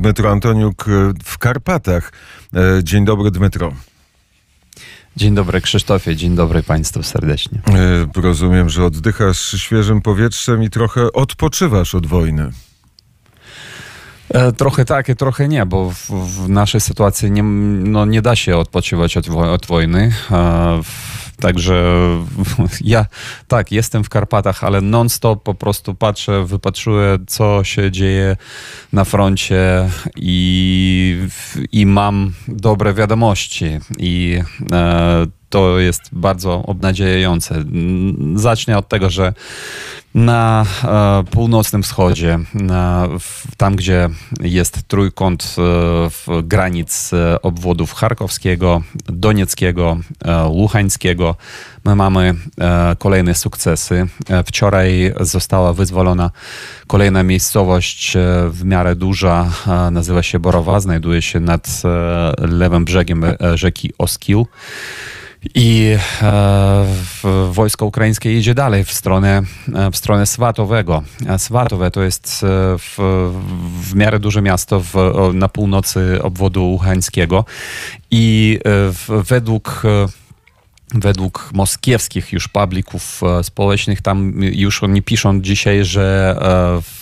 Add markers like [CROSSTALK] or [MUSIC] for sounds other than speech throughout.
Dmytro Antoniuk e, w Karpatach. E, dzień dobry, Dmytro. Dzień dobry Krzysztofie, dzień dobry Państwu serdecznie. E, rozumiem, że oddychasz świeżym powietrzem i trochę odpoczywasz od wojny. Trochę tak, i trochę nie, bo w, w naszej sytuacji nie, no, nie da się odpoczywać od, od wojny. Także ja tak, jestem w Karpatach, ale non-stop po prostu patrzę, wypatruję co się dzieje na froncie i, i mam dobre wiadomości. I e, to jest bardzo obnadziejające. Zacznę od tego, że na e, północnym wschodzie, na, w, tam gdzie jest trójkąt e, granic e, obwodów charkowskiego, donieckiego, łuchańskiego, e, my mamy e, kolejne sukcesy. E, wczoraj została wyzwolona kolejna miejscowość w miarę duża, nazywa się Borowa, znajduje się nad lewym brzegiem rzeki Oskił. I e, wojsko ukraińskie idzie dalej w stronę, e, w stronę Swatowego. E, Swatowe to jest e, w, w miarę duże miasto w, na północy obwodu uchańskiego i w, według według moskiewskich już publików e, społecznych, tam już oni piszą dzisiaj, że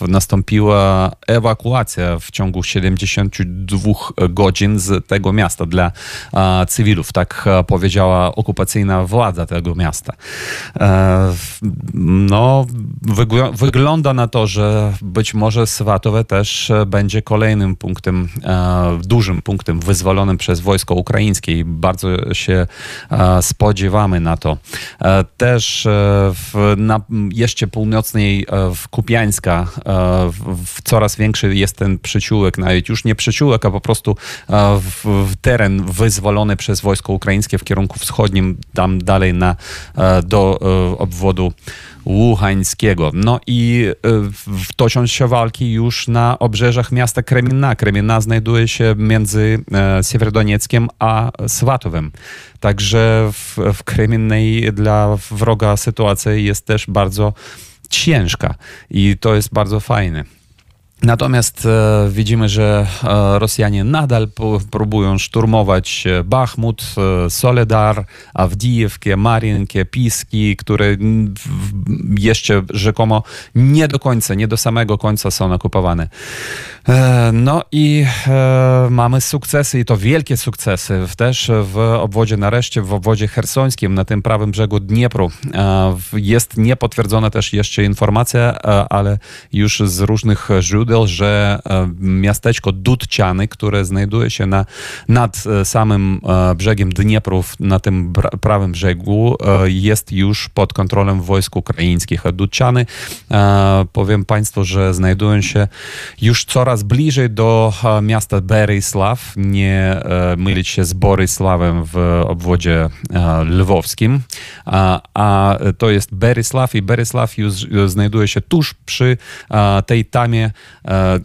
e, nastąpiła ewakuacja w ciągu 72 godzin z tego miasta dla e, cywilów. Tak powiedziała okupacyjna władza tego miasta. No, wygląda na to, że być może Swatowe też będzie kolejnym punktem, dużym punktem wyzwolonym przez wojsko ukraińskie i bardzo się spodziewam, spodziewamy na to. E, też e, w, na jeszcze północnej e, w Kupiańska w coraz większy jest ten przyciółek, nawet już nie przyciółek, a po prostu w, w teren wyzwolony przez wojsko ukraińskie w kierunku wschodnim, tam dalej na, do obwodu Łuchańskiego. No i e, wtocząc się walki już na obrzeżach miasta Kremina. Kremina znajduje się między e, Siewierodonieckiem a Swatowem. Także w, w Kreminnej dla wroga sytuacja jest też bardzo ciężka i to jest bardzo fajne. Natomiast e, widzimy, że e, Rosjanie nadal próbują szturmować e, Bachmut, Soledar, Avdiivkie, Marienkę, Piski, które jeszcze rzekomo nie do końca, nie do samego końca są okupowane. No i mamy sukcesy i to wielkie sukcesy też w obwodzie nareszcie, w obwodzie hersońskim na tym prawym brzegu Dniepru. Jest niepotwierdzona też jeszcze informacja, ale już z różnych źródeł źródeł, że e, miasteczko Dudciany, które znajduje się na, nad e, samym e, brzegiem Dnieprów, na tym prawym brzegu, jest już pod kontrolą wojsk ukraińskich. A Dudciany, powiem Państwu, że znajdują się już coraz bliżej do miasta Berysław, nie mylić się z Borysławem w obwodzie lwowskim, a to jest Berysław i Berysław już znajduje się tuż przy tej tamie E, e,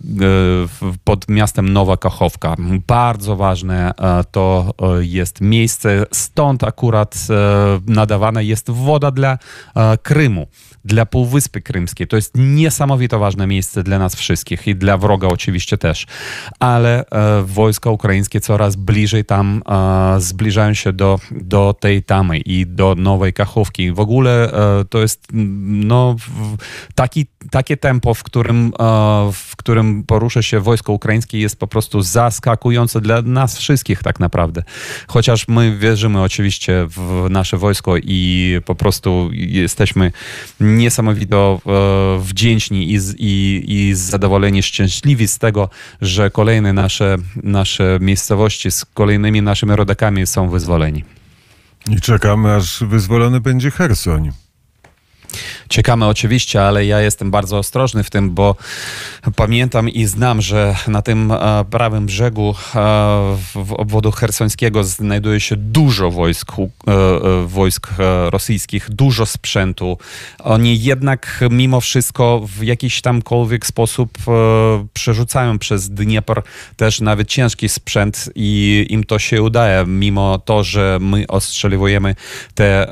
pod miastem Nowa Kachowka. Bardzo ważne e, to jest miejsce, stąd akurat nadawana jest woda dla Krymu, dla Półwyspy Krymskiej. To jest niesamowite ważne miejsce dla nas wszystkich i dla wroga oczywiście też, ale wojska ukraińskie coraz bliżej tam zbliżają się do, do tej tamy i do Nowej Kachówki. W ogóle to jest no, taki takie tempo, w którym, e, w którym porusza się wojsko ukraińskie, jest po prostu zaskakujące dla nas wszystkich, tak naprawdę. Chociaż my wierzymy oczywiście w nasze wojsko i po prostu jesteśmy niesamowito e, wdzięczni i, i, i zadowoleni, szczęśliwi z tego, że kolejne nasze, nasze miejscowości z kolejnymi naszymi rodakami są wyzwoleni. I czekamy, aż wyzwolony będzie Hersoń. Ciekamy oczywiście, ale ja jestem bardzo ostrożny w tym, bo pamiętam i znam, że na tym e, prawym brzegu e, w obwodu hersońskiego znajduje się dużo wojsk, e, wojsk rosyjskich, dużo sprzętu. Oni jednak mimo wszystko w jakiś tamkolwiek sposób przerzucają przez Dniepr też nawet ciężki sprzęt i im to się udaje, mimo to, że my ostrzeliwujemy te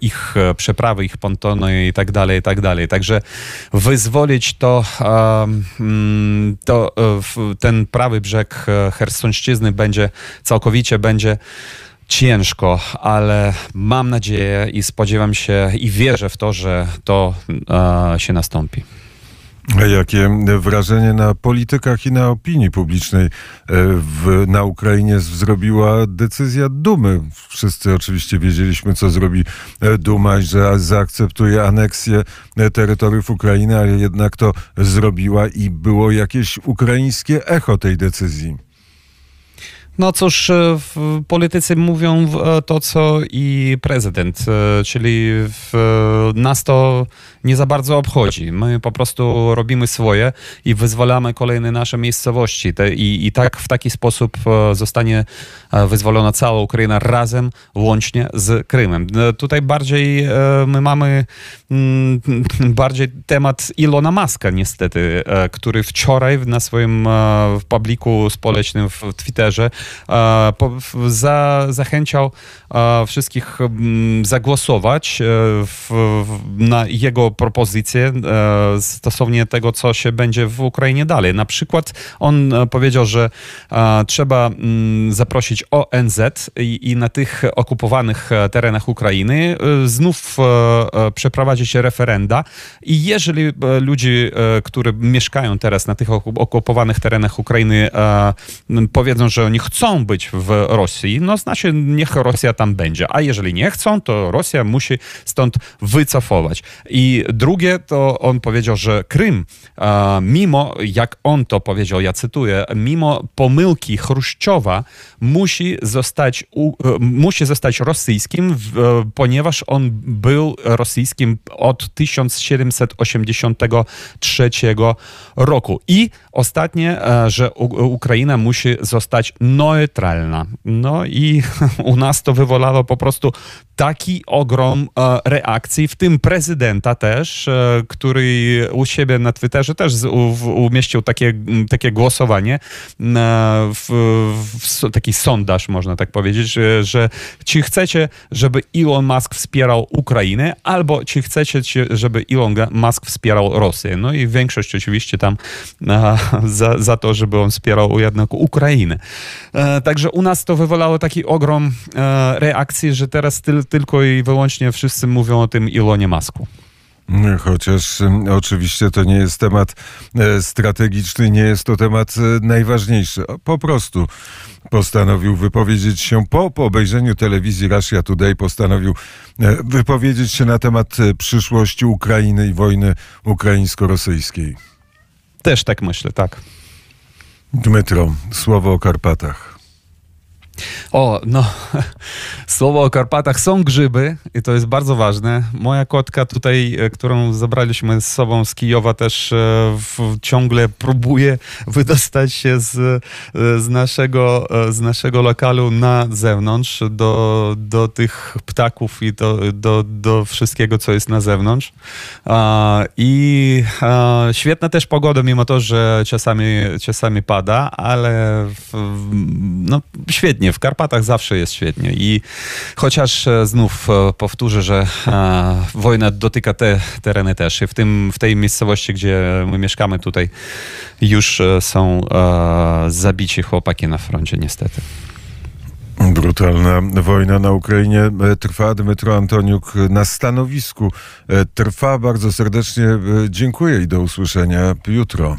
ich przeprawy, ich pontony i tak dalej, i tak dalej. Także wyzwolić to, mm, to e, ten prawy brzeg e, Hersonszczyzny będzie całkowicie będzie ciężko, ale mam nadzieję i spodziewam się i wierzę w to, że to e, się nastąpi. Jakie wrażenie na politykach i na opinii publicznej e, w, na Ukrainie zrobiła decyzja Dumy? Wszyscy oczywiście wiedzieliśmy, co zrobi e, Duma i że zaakceptuje aneksję e, terytoriów Ukrainy, ale jednak to zrobiła i było jakieś ukraińskie echo tej decyzji. No cóż, e, w politycy mówią e, to, co i prezydent, e, czyli w, nas to nie za bardzo obchodzi. My po prostu robimy swoje i wyzwalamy kolejne nasze miejscowości. I, I tak w taki sposób zostanie wyzwolona cała Ukraina razem, łącznie z Krymem. Tutaj bardziej my mamy mm, [LAUGHS] bardziej temat Ilona Maska, niestety, który wczoraj na swoim publiku społecznym w Twitterze E, za, zachęciał e, wszystkich zagłosować e, w, na jego propozycję stosownie tego, co się będzie w Ukrainie dalej. Na przykład on powiedział, że trzeba zaprosić ONZ i, i na tych okupowanych terenach Ukrainy znów przeprowadzić referenda i jeżeli ludzie, którzy mieszkają teraz na tych okupowanych terenach Ukrainy powiedzą, że oni chcą być w Rosji, no znaczy niech Rosja tam będzie. A jeżeli nie chcą, to Rosja musi stąd wycofować. I drugie to on powiedział, że Krym, mimo jak on to powiedział, ja cytuję, mimo pomyłki Chruszczowa musi zostać, e, musi zostać rosyjskim, e, ponieważ on był rosyjskim od 1783 roku. I ostatnie, e, że Ukraina musi zostać neutralna. No i [LAUGHS] u nas to wywołało po prostu taki ogrom e, reakcji, w tym prezydenta też, e, który u siebie na Twitterze też umieścił takie, takie głosowanie, e, w, w taki sondaż można tak powiedzieć, że, że czy chcecie, żeby Elon Musk wspierał Ukrainę, albo czy chcecie, żeby Elon Musk wspierał Rosję. No i większość oczywiście tam [LAUGHS] za, za to, żeby on wspierał jednak Ukrainę. E, także u nas to wywołało taki ogrom e, reakcji, że teraz tylko i wyłącznie wszyscy mówią o tym Ilonie Masku. Chociaż oczywiście to nie jest temat e, strategiczny, nie jest to temat najważniejszy. Po prostu postanowił wypowiedzieć się po, po obejrzeniu telewizji Russia Today, postanowił wypowiedzieć się na temat przyszłości Ukrainy i wojny ukraińsko-rosyjskiej. Też tak myślę, tak. Dmytro, słowo o Karpatach. O, no, [LAUGHS] słowo o Karpatach. Są grzyby i to jest bardzo ważne. Moja kotka tutaj, e, którą zabraliśmy z sobą z Kijowa, też e, w, ciągle próbuje [LAUGHS] wydostać się z, e, z, naszego, z naszego lokalu na zewnątrz, do, do tych ptaków i do, do, do wszystkiego, co jest na zewnątrz. I świetna też pogoda, mimo to, że czasami, czasami pada, ale w, no, świetnie świetnie, w Karpatach zawsze jest świetnie. I chociaż e, znów e, powtórzę, że e, wojna dotyka te tereny też. I w, tym, w tej miejscowości, gdzie my mieszkamy tutaj, już są zabici chłopaki na froncie, niestety. Brutalna wojna na Ukrainie trwa. Dmytro Antoniuk na stanowisku trwa. Bardzo serdecznie dziękuję i do usłyszenia jutro.